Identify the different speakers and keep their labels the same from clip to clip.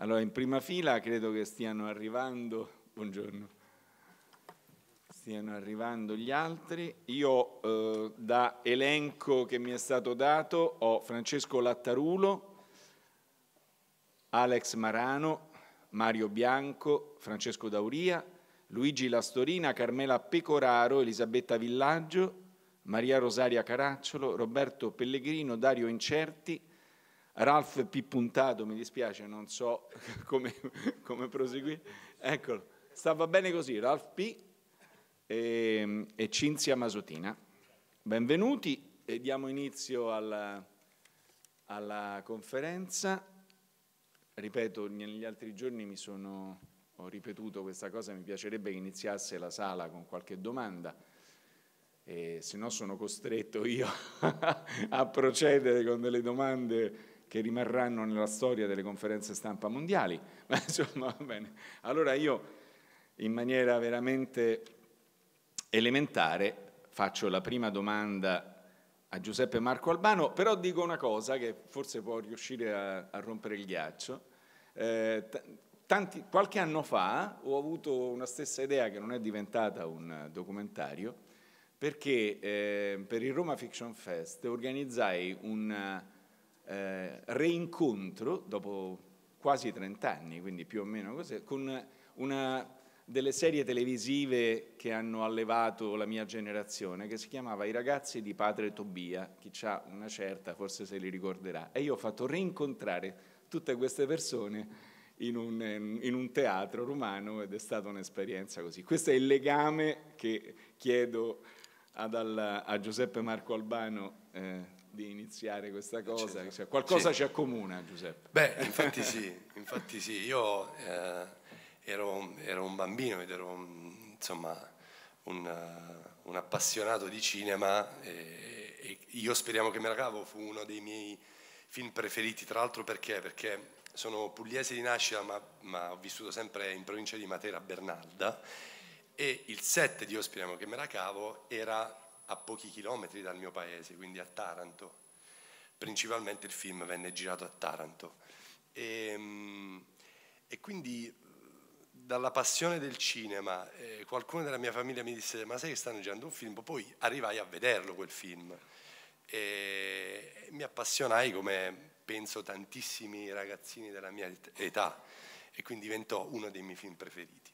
Speaker 1: Allora, in prima fila credo che stiano arrivando, buongiorno, stiano arrivando gli altri. Io eh, da elenco che mi è stato dato ho Francesco Lattarulo, Alex Marano, Mario Bianco, Francesco Dauria, Luigi Lastorina, Carmela Pecoraro, Elisabetta Villaggio, Maria Rosaria Caracciolo, Roberto Pellegrino, Dario Incerti, Ralph P. Puntato, mi dispiace, non so come, come proseguire. Eccolo, stava bene così, Ralph P. e, ehm, e Cinzia Masotina. Benvenuti e diamo inizio alla, alla conferenza. Ripeto, negli altri giorni mi sono, ho ripetuto questa cosa, mi piacerebbe che iniziasse la sala con qualche domanda. E se no sono costretto io a procedere con delle domande che rimarranno nella storia delle conferenze stampa mondiali. Ma insomma, va bene. Allora io, in maniera veramente elementare, faccio la prima domanda a Giuseppe Marco Albano, però dico una cosa che forse può riuscire a, a rompere il ghiaccio. Eh, tanti, qualche anno fa ho avuto una stessa idea che non è diventata un documentario, perché eh, per il Roma Fiction Fest organizzai un eh, reincontro, dopo quasi 30 anni, quindi più o meno così, con una delle serie televisive che hanno allevato la mia generazione, che si chiamava I ragazzi di padre Tobia, chi ha una certa forse se li ricorderà, e io ho fatto reincontrare tutte queste persone in un, in un, teatro romano ed è stata un'esperienza così. Questo è il legame che chiedo ad, a Giuseppe Marco Albano. Eh, di iniziare questa cosa. Cioè, qualcosa sì. ci accomuna,
Speaker 2: Giuseppe. Beh, infatti sì, infatti sì. Io eh, ero, ero, un bambino ed ero insomma un, un appassionato di cinema e, e, io speriamo che me la cavo fu uno dei miei film preferiti, tra l'altro perché? Perché sono pugliese di nascita ma, ma ho vissuto sempre in provincia di Matera, Bernalda e il set di Io speriamo che me la cavo era a pochi chilometri dal mio paese, quindi a Taranto. Principalmente il film venne girato a Taranto. E, ehm, e quindi dalla passione del cinema eh, qualcuno della mia famiglia mi disse ma sai che stanno girando un film? Poi arrivai a vederlo quel film e mi appassionai come penso tantissimi ragazzini della mia età e quindi diventò uno dei miei film preferiti.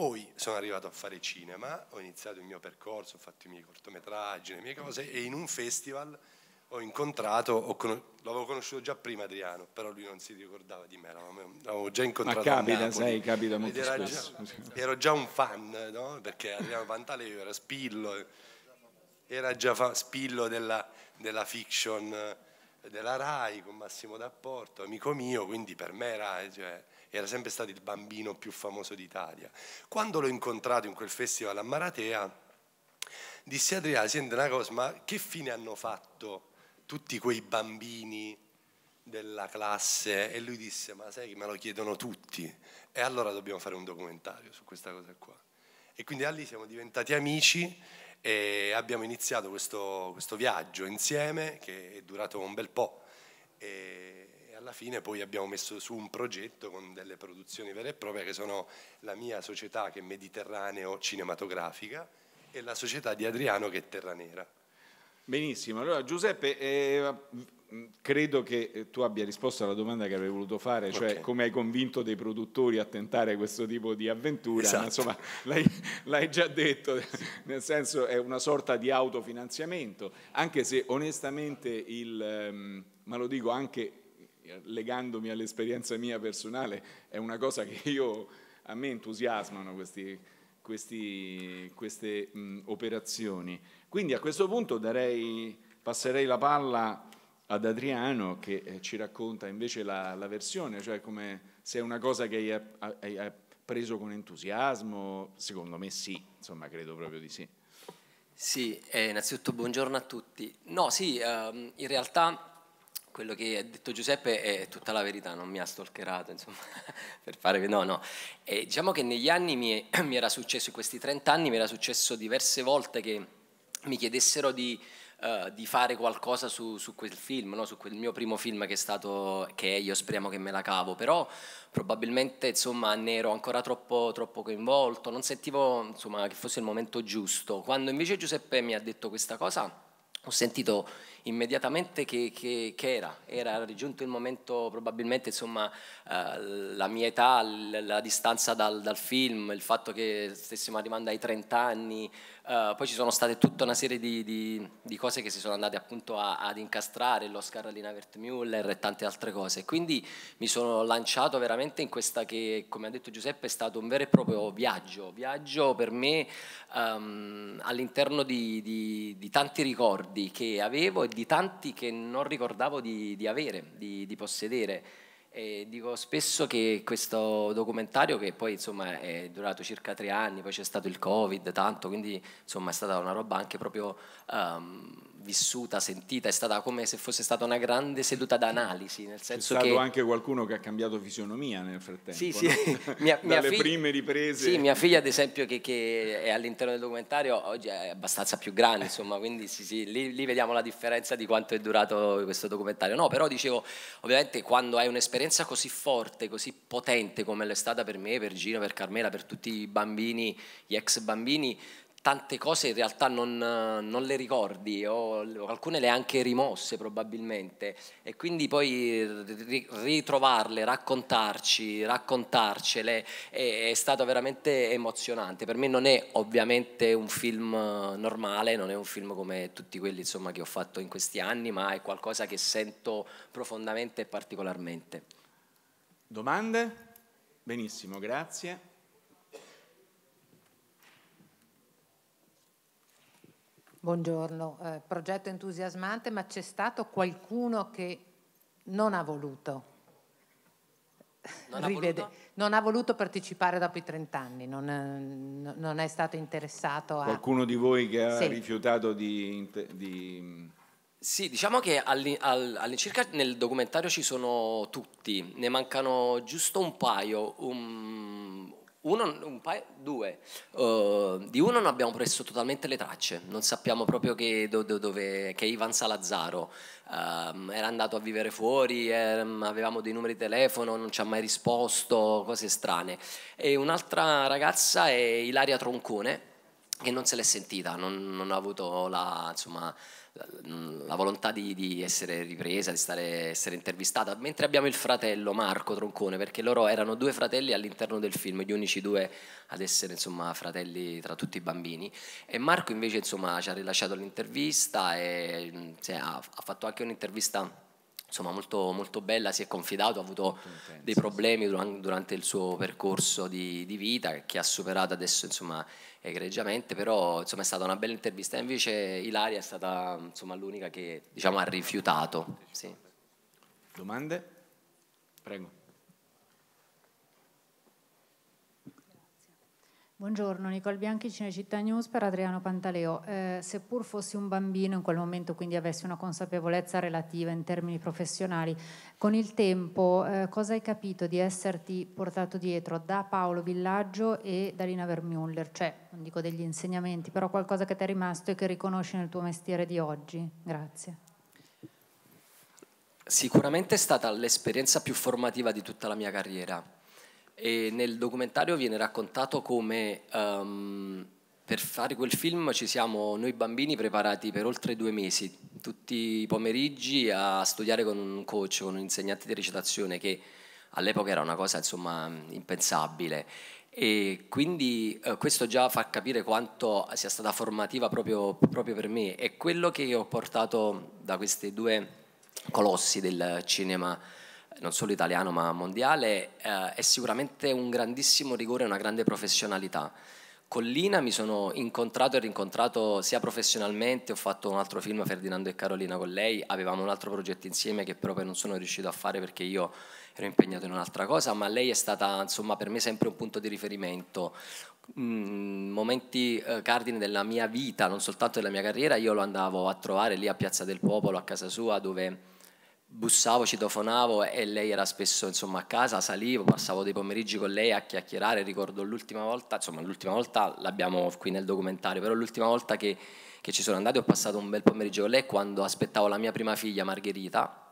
Speaker 2: Poi sono arrivato a fare cinema, ho iniziato il mio percorso, ho fatto i miei cortometraggi, le mie cose e in un festival ho incontrato, ho con... l'avevo conosciuto già prima Adriano, però lui non si ricordava di me, l'avevo già incontrato. Ma capita, sai, capita molto spesso. Già, ero già un fan, no? perché Adriano Pantale io era spillo, era già fa... spillo della, della fiction eh, della RAI con Massimo D'Apporto, amico mio, quindi per me era... Cioè, era sempre stato il bambino più famoso d'Italia. Quando l'ho incontrato in quel festival a Maratea, disse a Adriano, senti una cosa, ma che fine hanno fatto tutti quei bambini della classe? E lui disse, ma sai che me lo chiedono tutti, e allora dobbiamo fare un documentario su questa cosa qua. E quindi da lì siamo diventati amici e abbiamo iniziato questo, questo viaggio insieme che è durato un bel po'. E alla fine poi abbiamo messo su un progetto con delle produzioni vere e proprie che sono la mia società che è Mediterraneo Cinematografica e la società di Adriano che è Terra Nera. Benissimo, allora Giuseppe, eh, credo che eh, tu abbia
Speaker 1: risposto alla domanda che avevi voluto fare, cioè okay. come hai convinto dei produttori a tentare questo tipo di avventura, esatto. insomma l'hai, già detto, nel senso è una sorta di autofinanziamento, anche se onestamente il, ehm, ma lo dico anche legandomi all'esperienza mia personale, è una cosa che io, a me entusiasmano questi, questi, queste mh, operazioni. Quindi a questo punto darei, passerei la palla ad Adriano che eh, ci racconta invece la, la versione, cioè come se è una cosa che hai, hai, hai preso con
Speaker 3: entusiasmo, secondo me sì, insomma credo proprio di sì. Sì, eh, innanzitutto buongiorno a tutti. No, sì, ehm, in realtà quello che ha detto Giuseppe è tutta la verità, non mi ha stalkerato, insomma, per fare... No, no. E diciamo che negli anni mi, è, mi, era successo, in questi 30 anni, mi era successo diverse volte che mi chiedessero di, uh, di fare qualcosa su, su quel film, no? su quel mio primo film che è stato, che è Io speriamo che me la cavo, però probabilmente, insomma, ne ero ancora troppo, troppo coinvolto, non sentivo, insomma, che fosse il momento giusto. Quando invece Giuseppe mi ha detto questa cosa, ho sentito immediatamente che, che, che era. era. raggiunto il momento, probabilmente insomma, eh, la mia età, la distanza dal, dal, film, il fatto che stessimo arrivando ai 30 anni, eh, poi ci sono state tutta una serie di, di, di cose che si sono andate appunto a, ad incastrare, l'Oscar Alina Wertmüller e tante altre cose. Quindi mi sono lanciato veramente in questa che, come ha detto Giuseppe, è stato un vero e proprio viaggio, viaggio per me um, all'interno di, di, tanti ricordi che avevo e di tanti che non ricordavo di, avere, di possedere. E dico spesso che questo documentario, che poi insomma è durato circa tre anni, poi c'è stato il Covid, tanto, quindi insomma è stata una roba anche proprio um, vissuta, sentita, è stata come se fosse stata una grande seduta d'analisi, nel senso C'è stato che... anche
Speaker 1: qualcuno che ha cambiato fisionomia nel frattempo. Sì, sì. No? mia, mia fig... prime riprese. Sì, mia figlia
Speaker 3: ad esempio che, che, è all'interno del documentario oggi è abbastanza più grande, insomma, quindi sì, sì, lì, lì, vediamo la differenza di quanto è durato questo documentario. No, però dicevo, ovviamente quando hai un'esperienza così forte, così potente come l'è stata per me, per Gino, per Carmela, per tutti i bambini, gli ex bambini, tante cose in realtà non, non le ricordi o, alcune le hai anche rimosse probabilmente e quindi poi ritrovarle, raccontarci, raccontarcele è, è, stato veramente emozionante. Per me non è ovviamente un film normale, non è un film come tutti quelli insomma, che ho fatto in questi anni, ma è qualcosa che sento profondamente e particolarmente. Domande? Benissimo, grazie.
Speaker 4: Buongiorno, eh, progetto entusiasmante, ma c'è stato qualcuno che non ha voluto. Non, Rivede, ha voluto? non ha voluto partecipare dopo i 30 anni, non, eh, non è stato interessato a... Qualcuno
Speaker 1: di voi che ha sì. rifiutato di,
Speaker 3: di... Sì, diciamo che all'incirca nel documentario ci sono tutti, ne mancano giusto un paio, un, uno, un paio, due. Uh, di uno non abbiamo preso totalmente le tracce, non sappiamo proprio che, do, do, dove, che Ivan Salazzaro um, era andato a vivere fuori, ehm, avevamo dei numeri di telefono, non ci ha mai risposto, cose strane. E un'altra ragazza è Ilaria Troncone, che non se l'è sentita, non, non ha avuto la... Insomma, la volontà di, di, essere ripresa, di stare, essere intervistata, mentre abbiamo il fratello Marco Troncone, perché loro erano due fratelli all'interno del film, gli unici due ad essere insomma, fratelli tra tutti i bambini, e Marco invece insomma, ci ha rilasciato l'intervista e cioè, ha, ha fatto anche un'intervista insomma molto, molto, bella, si è confidato, ha avuto dei problemi durante il suo percorso di, di vita che ha superato adesso insomma egregiamente, però insomma, è stata una bella intervista. Invece Ilaria è stata insomma, l'unica che diciamo, ha rifiutato. Sì. Domande? Prego.
Speaker 4: Buongiorno, Nicole Bianchi, Cinecittà News per Adriano Pantaleo. Eh, seppur fossi un bambino in quel momento, quindi avessi una consapevolezza relativa in termini professionali, con il tempo eh, cosa hai capito di esserti portato dietro da Paolo Villaggio e da Lina Vermuller? Cioè, non dico degli insegnamenti, però qualcosa che ti è rimasto e che riconosci nel tuo mestiere di oggi? Grazie.
Speaker 3: Sicuramente è stata l'esperienza più formativa di tutta la mia carriera e nel documentario viene raccontato come um, per fare quel film ci siamo noi bambini preparati per oltre due mesi, tutti i pomeriggi a studiare con un coach, con un insegnante di recitazione che all'epoca era una cosa insomma impensabile e quindi eh, questo già fa capire quanto sia stata formativa proprio, proprio, per me e quello che ho portato da questi due colossi del cinema non solo italiano ma mondiale, eh, è sicuramente un grandissimo rigore e una grande professionalità. Collina mi sono incontrato e rincontrato sia professionalmente, ho fatto un altro film Ferdinando e Carolina con lei, avevamo un altro progetto insieme che proprio non sono riuscito a fare perché io ero impegnato in un'altra cosa, ma lei è stata insomma per me sempre un punto di riferimento. Mm, momenti eh, cardine della mia vita, non soltanto della mia carriera, io lo andavo a trovare lì a Piazza del Popolo, a casa sua, dove bussavo, citofonavo e lei era spesso insomma, a casa, salivo, passavo dei pomeriggi con lei a chiacchierare, ricordo l'ultima volta, insomma l'ultima volta l'abbiamo qui nel documentario, però l'ultima volta che, che, ci sono andati ho passato un bel pomeriggio con lei quando aspettavo la mia prima figlia Margherita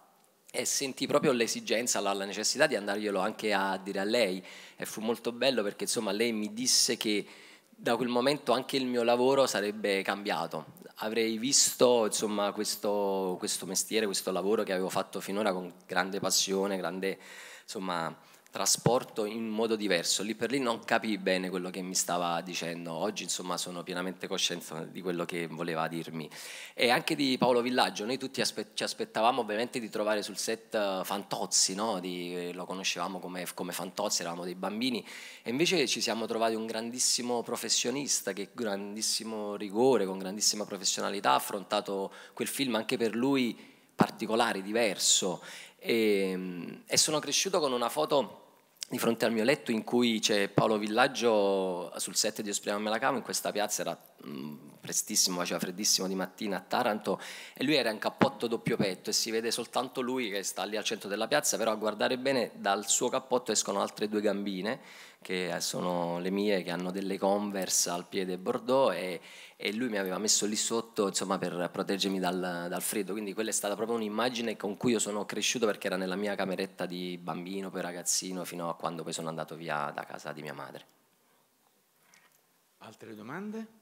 Speaker 3: e sentì proprio l'esigenza, la, la necessità di andarglielo anche a dire a lei e fu molto bello perché insomma lei mi disse che da quel momento anche il mio lavoro sarebbe cambiato, avrei visto insomma, questo, questo, mestiere, questo lavoro che avevo fatto finora con grande passione, grande insomma, trasporto in modo diverso, lì per lì non capii bene quello che mi stava dicendo, oggi insomma sono pienamente coscienza di quello che voleva dirmi e anche di Paolo Villaggio, noi tutti aspe ci aspettavamo ovviamente di trovare sul set eh, Fantozzi, no? di, eh, lo conoscevamo come, come, Fantozzi, eravamo dei bambini e invece ci siamo trovati un grandissimo professionista che grandissimo rigore, con grandissima professionalità ha affrontato quel film anche per lui particolare, diverso e, ehm, e sono cresciuto con una foto di fronte al mio letto in cui c'è Paolo Villaggio sul set di Esprimiamo la Cavo in questa piazza era mh, mm, prestissimo, faceva freddissimo di mattina a Taranto e lui era in cappotto doppio petto e si vede soltanto lui che sta lì al centro della piazza, però a guardare bene dal suo cappotto escono altre due gambine che eh, sono le mie, che hanno delle converse al piede Bordeaux e, e lui mi aveva messo lì sotto insomma, per proteggermi dal, dal, freddo, quindi quella è stata proprio un'immagine con cui io sono cresciuto perché era nella mia cameretta di bambino, poi ragazzino, fino a quando poi sono andato via da casa di mia madre.
Speaker 1: Altre domande?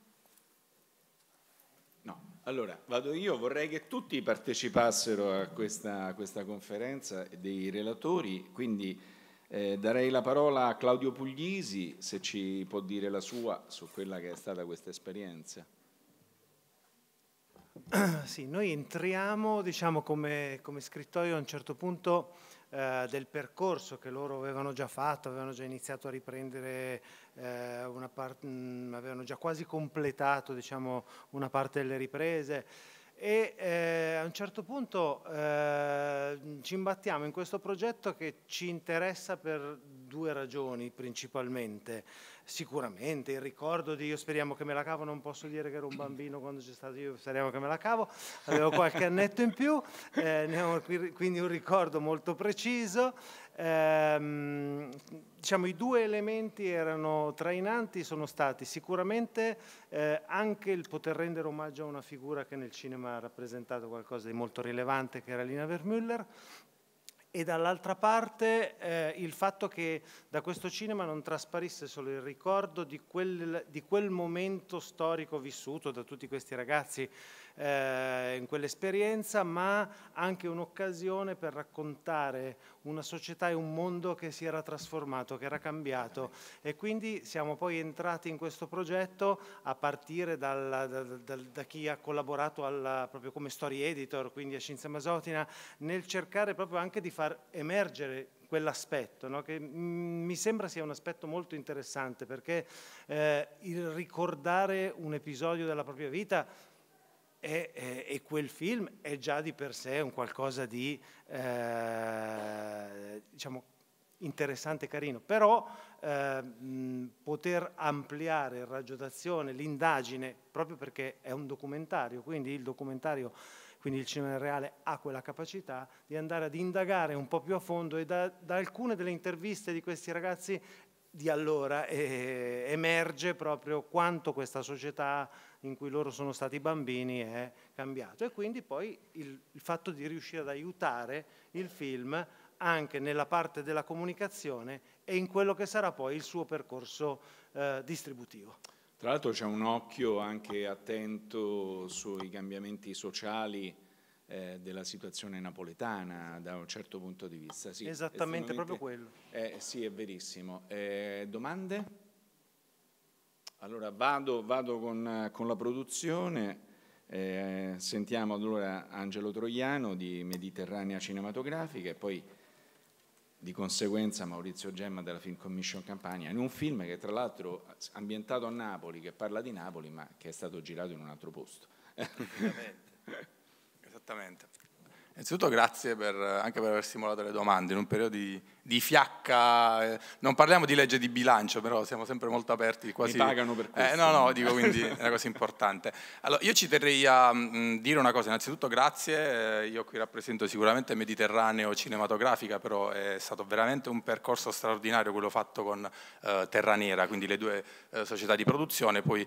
Speaker 1: No, allora vado io, vorrei che tutti partecipassero a questa, a questa conferenza dei relatori, quindi eh, darei la parola a Claudio Puglisi se ci può dire la sua su quella che è stata questa esperienza.
Speaker 4: Sì, noi entriamo diciamo, come, come scrittoio a un certo punto eh, del percorso che loro avevano già fatto, avevano già iniziato a riprendere eh, una parte, mm, avevano già quasi completato diciamo, una parte delle riprese e eh, a un certo punto eh, ci imbattiamo in questo progetto che ci interessa per due ragioni principalmente. Sicuramente il ricordo di io speriamo che me la cavo, non posso dire che ero un bambino quando c'è stato io speriamo che me la cavo, avevo qualche annetto in più, eh, quindi un ricordo molto preciso. Eh, diciamo, I due elementi erano trainanti, sono stati sicuramente eh, anche il poter rendere omaggio a una figura che nel cinema ha rappresentato qualcosa di molto rilevante, che era Lina Vermüller, e dall'altra parte eh, il fatto che da questo cinema non trasparisse solo il ricordo di quel, di quel momento storico vissuto da tutti questi ragazzi eh, in quell'esperienza, ma anche un'occasione per raccontare una società e un mondo che si era trasformato, che era cambiato e quindi siamo poi entrati in questo progetto a partire dalla, da, da, da, chi ha collaborato alla, proprio come story editor, quindi a Scienza Masotina, nel cercare proprio anche di far emergere quell'aspetto, no? che mm, mi sembra sia un aspetto molto interessante perché eh, il ricordare un episodio della propria vita e, e, e, quel film è già di per sé un qualcosa di eh, diciamo interessante e carino, però eh, poter ampliare il raggio d'azione, l'indagine, proprio perché è un documentario, quindi il documentario, quindi il cinema reale ha quella capacità di andare ad indagare un po' più a fondo e da, da alcune delle interviste di questi ragazzi di allora eh, emerge proprio quanto questa società in cui loro sono stati bambini è cambiato e quindi poi il, il fatto di riuscire ad aiutare il film anche nella parte della comunicazione e in quello che sarà poi il suo percorso eh, distributivo.
Speaker 1: Tra l'altro c'è un occhio anche attento sui cambiamenti sociali eh, della situazione napoletana da un certo punto di vista. Sì, Esattamente, proprio quello. Eh, sì, è verissimo. Eh, domande? Allora vado, vado con, con, la produzione, eh, sentiamo allora Angelo Troiano di Mediterranea Cinematografica e poi di conseguenza Maurizio Gemma della Film Commission Campania, in un film che tra l'altro è ambientato a Napoli, che parla di Napoli, ma che è stato girato in un altro posto. Ovviamente. esattamente. Innanzitutto grazie per, anche per aver simulato le domande in un
Speaker 5: periodo di di fiacca, eh, non parliamo di legge di bilancio, però siamo sempre molto aperti. Quasi... Mi pagano per eh, questo. Eh, no, no, dico quindi è una cosa importante. Allora, io ci terrei a mh, mm, dire una cosa, innanzitutto grazie, eh, io qui rappresento sicuramente Mediterraneo Cinematografica, però è stato veramente un percorso straordinario quello fatto con eh, Nera, quindi le due eh, società di produzione, poi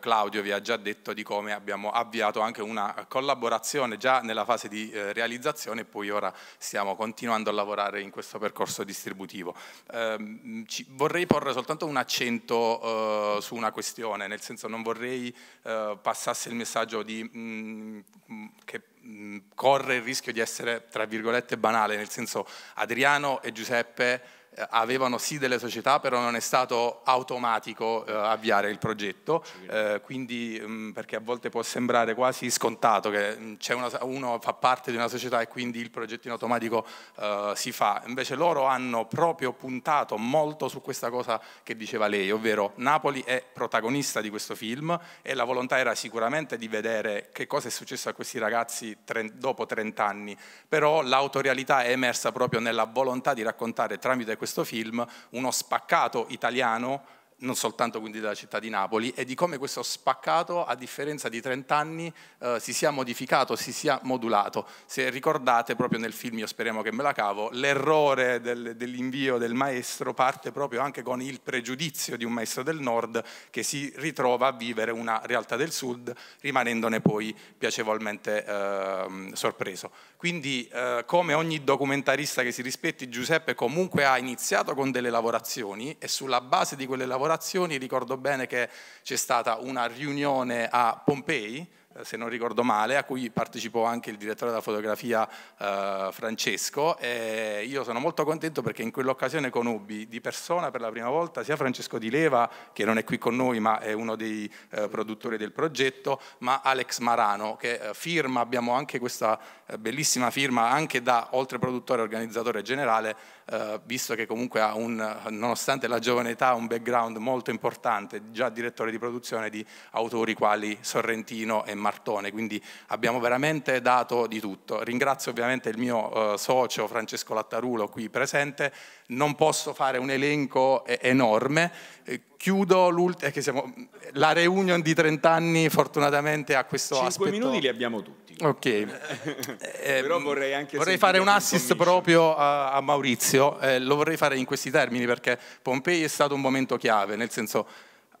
Speaker 5: Claudio vi ha già detto di come abbiamo avviato anche una collaborazione già nella fase di realizzazione e poi ora stiamo continuando a lavorare in questo percorso percorso distributivo. Eh, ci, vorrei porre soltanto un accento eh, su una questione, nel senso non vorrei eh, passasse il messaggio di, mh, mm, mm, che mh, mm, corre il rischio di essere, tra virgolette, banale, nel senso Adriano e Giuseppe eh, avevano sì delle società, però non è stato automatico eh, avviare il progetto, eh, quindi, mh, mm, perché a volte può sembrare quasi scontato che mm, una, uno fa parte di una società e quindi il progetto in automatico eh, si fa. Invece loro hanno proprio puntato molto su questa cosa che diceva lei, ovvero Napoli è protagonista di questo film e la volontà era sicuramente di vedere che cosa è successo a questi ragazzi tre, dopo 30 anni, però l'autorialità è emersa proprio nella volontà di raccontare tramite questo questo film uno spaccato italiano non soltanto quindi della città di Napoli, e di come questo spaccato, a differenza di 30 anni, eh, si sia modificato, si sia modulato. Se ricordate proprio nel film, io speriamo che me la cavo, l'errore del, dell'invio del maestro parte proprio anche con il pregiudizio di un maestro del nord che si ritrova a vivere una realtà del sud, rimanendone poi piacevolmente eh, sorpreso. Quindi eh, come ogni documentarista che si rispetti, Giuseppe comunque ha iniziato con delle lavorazioni e sulla base di quelle lavorazioni orazioni, ricordo bene che c'è stata una riunione a Pompei, eh, se non ricordo male, a cui partecipò anche il direttore della fotografia eh, Francesco e io sono molto contento perché in quell'occasione conobbi di persona per la prima volta sia Francesco Di Leva, che non è qui con noi ma è uno dei eh, produttori del progetto, ma Alex Marano che eh, firma, abbiamo anche questa eh, bellissima firma anche da oltre produttore, organizzatore generale eh, visto che comunque ha un, nonostante la giovane età, un background molto importante, già direttore di produzione di autori quali Sorrentino e Martone, quindi abbiamo veramente dato di tutto. Ringrazio ovviamente il mio eh, socio Francesco Lattarulo qui presente, non posso fare un elenco eh, enorme, eh, chiudo l'ultima, eh, la reunion di 30 anni fortunatamente a questo 5 aspetto. 5 minuti li abbiamo tutti. Ok,
Speaker 1: eh, vorrei, vorrei fare un assist
Speaker 5: commission. proprio a, a Maurizio, eh, lo vorrei fare in questi termini perché Pompei è stato un momento chiave, nel senso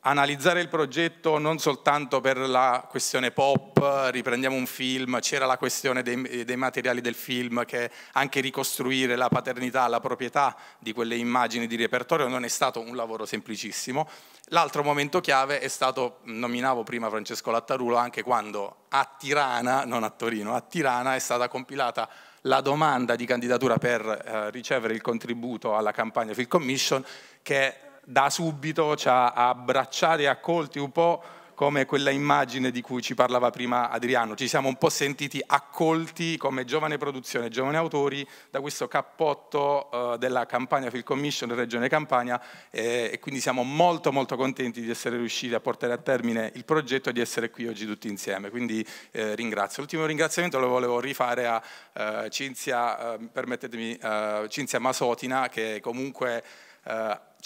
Speaker 5: analizzare il progetto non soltanto per la questione pop, riprendiamo un film, c'era la questione dei, dei, materiali del film, che anche ricostruire la paternità, la proprietà di quelle immagini di repertorio non è stato un lavoro semplicissimo. L'altro momento chiave è stato, nominavo prima Francesco Lattarulo, anche quando a Tirana, non a Torino, a Tirana è stata compilata la domanda di candidatura per eh, ricevere il contributo alla campagna Film Commission che da subito ci ha abbracciati e accolti un po' come quella immagine di cui ci parlava prima Adriano. Ci siamo un po' sentiti accolti come giovane produzione, giovani autori, da questo cappotto eh, della Campania Film Commission, Regione Campania, eh, e quindi siamo molto molto contenti di essere riusciti a portare a termine il progetto e di essere qui oggi tutti insieme. Quindi eh, ringrazio. L'ultimo ringraziamento lo volevo rifare a eh, Cinzia, eh, eh, Cinzia Masotina, che comunque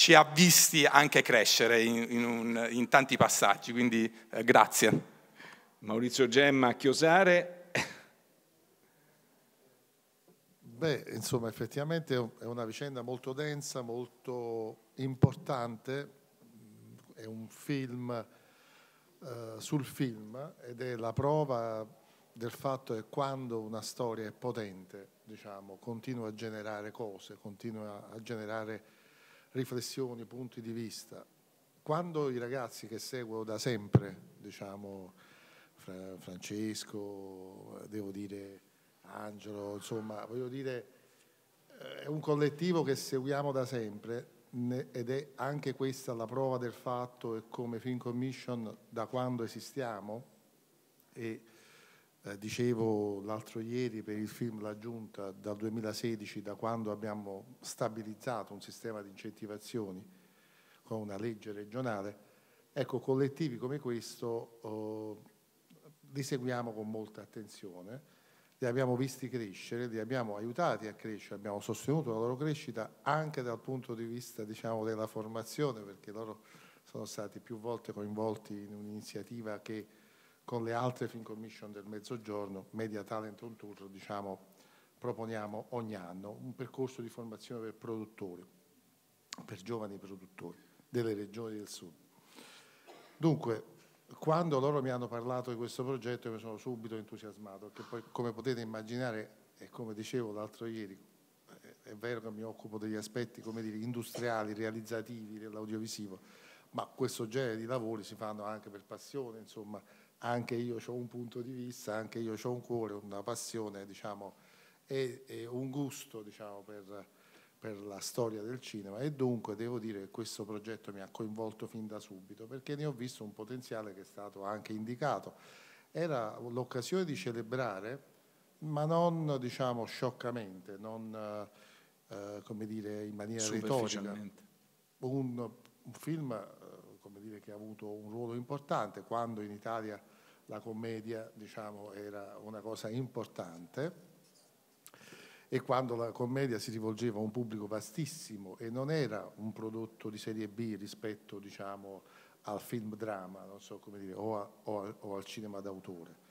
Speaker 5: ci ha visti anche crescere in, in, un, in tanti passaggi, quindi eh, grazie. Maurizio Gemma, Chiosare.
Speaker 6: Beh, insomma, effettivamente è una vicenda molto densa, molto importante, è un film eh, sul film ed è la prova del fatto che quando una storia è potente, diciamo, continua a generare cose, continua a generare riflessioni, punti di vista. Quando i ragazzi che seguo da sempre, diciamo Fra Francesco, devo dire Angelo, insomma, voglio dire, eh, è un collettivo che seguiamo da sempre ed è anche questa la prova del fatto e come Film Commission da quando esistiamo e eh, dicevo l'altro ieri per il film La Giunta dal 2016, da quando abbiamo stabilizzato un sistema di incentivazioni con una legge regionale, ecco collettivi come questo eh, li seguiamo con molta attenzione, li abbiamo visti crescere, li abbiamo aiutati a crescere, abbiamo sostenuto la loro crescita anche dal punto di vista diciamo, della formazione perché loro sono stati più volte coinvolti in un'iniziativa che con le altre Film Commission del Mezzogiorno, Media Talent on Tour, diciamo, proponiamo ogni anno un percorso di formazione per produttori, per giovani produttori delle regioni del sud. Dunque, quando loro mi hanno parlato di questo progetto mi sono subito entusiasmato, perché poi come potete immaginare, e come dicevo l'altro ieri, è vero che mi occupo degli aspetti dire, industriali, realizzativi dell'audiovisivo, ma questo genere di lavori si fanno anche per passione, insomma, anche io ho un punto di vista, anche io ho un cuore, una passione diciamo, e, e un gusto diciamo, per, per, la storia del cinema e dunque devo dire che questo progetto mi ha coinvolto fin da subito perché ne ho visto un potenziale che è stato anche indicato. Era l'occasione di celebrare, ma non diciamo, scioccamente, non eh, dire, in maniera retorica, un, un film dire che ha avuto un ruolo importante quando in Italia la commedia diciamo, era una cosa importante e quando la commedia si rivolgeva a un pubblico vastissimo e non era un prodotto di serie B rispetto diciamo, al film drama so dire, o, a, o, a, o al cinema d'autore.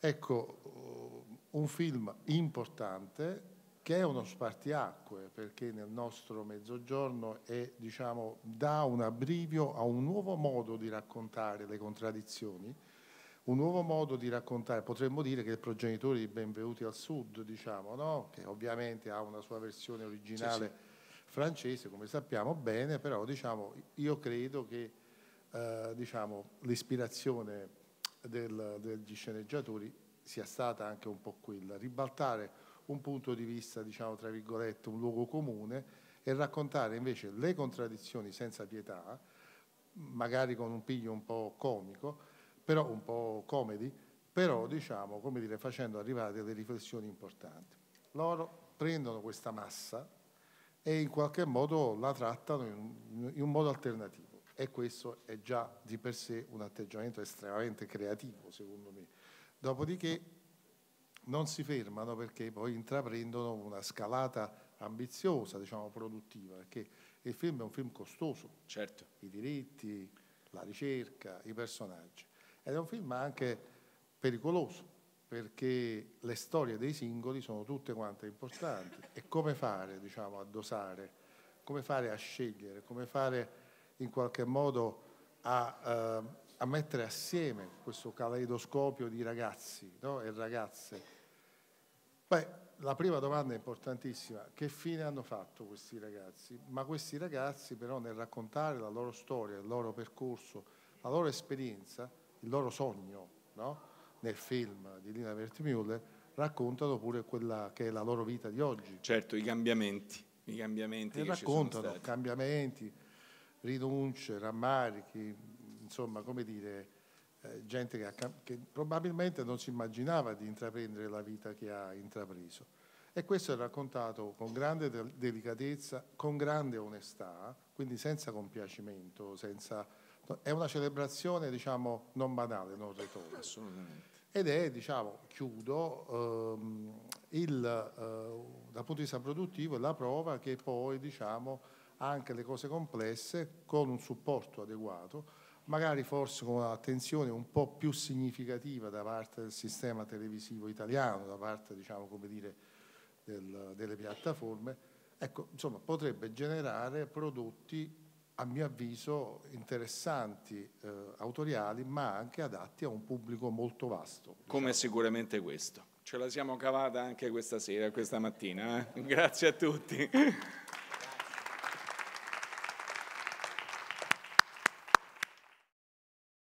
Speaker 6: Ecco, un film importante che è uno spartiacque perché nel nostro mezzogiorno è, diciamo, dà un abbrivio a un nuovo modo di raccontare le contraddizioni, un nuovo modo di raccontare, potremmo dire che è il progenitore di Benvenuti al Sud, diciamo, no? che ovviamente ha una sua versione originale sì, sì. francese, come sappiamo bene, però diciamo, io credo che eh, diciamo, l'ispirazione del, degli sceneggiatori sia stata anche un po' quella, ribaltare un punto di vista, diciamo, tra virgolette, un luogo comune e raccontare invece le contraddizioni senza pietà, magari con un piglio un po' comico, però un po' comedy, però diciamo, come dire, facendo arrivare delle riflessioni importanti. Loro prendono questa massa e in qualche modo la trattano in, in un modo alternativo e questo è già di per sé un atteggiamento estremamente creativo, secondo me. Dopodiché non si fermano perché poi intraprendono una scalata ambiziosa, diciamo produttiva, perché il film è un film costoso, certo. i diritti, la ricerca, i personaggi. Ed è un film anche pericoloso, perché le storie dei singoli sono tutte quante importanti e come fare diciamo, a dosare, come fare a scegliere, come fare in qualche modo a, eh, a mettere assieme questo caleidoscopio di ragazzi no? e ragazze Beh, la prima domanda è importantissima, che fine hanno fatto questi ragazzi? Ma questi ragazzi però nel raccontare la loro storia, il loro percorso, la loro esperienza, il loro sogno, no? nel film di Lina Vertimüller, raccontano pure quella che è la loro vita di oggi. Certo, i cambiamenti. I cambiamenti e raccontano cambiamenti, rinunce, rammarichi, insomma, come dire, eh, gente che, che, probabilmente non si immaginava di intraprendere la vita che ha intrapreso. E questo è raccontato con grande delicatezza, con grande onestà, quindi senza compiacimento, senza, è una celebrazione diciamo, non banale, non retorica. Assolutamente. Ed è, diciamo, chiudo, ehm, il, eh, dal punto di vista produttivo, la prova che poi diciamo, anche le cose complesse, con un supporto adeguato, magari forse con un'attenzione un po' più significativa da parte del sistema televisivo italiano, da parte diciamo, dire, del, delle piattaforme, ecco, insomma, potrebbe generare prodotti a mio avviso interessanti, eh, autoriali, ma anche adatti a un pubblico molto vasto. Diciamo.
Speaker 1: Come sicuramente questo. Ce la siamo cavata anche questa sera, questa mattina. Eh? Grazie a tutti.